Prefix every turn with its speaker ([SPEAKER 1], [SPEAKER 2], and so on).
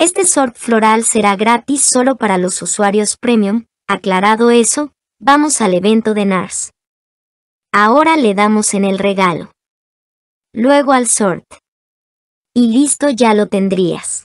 [SPEAKER 1] Este sort floral será gratis solo para los usuarios premium, aclarado eso, vamos al evento de NARS. Ahora le damos en el regalo. Luego al sort. Y listo ya lo tendrías.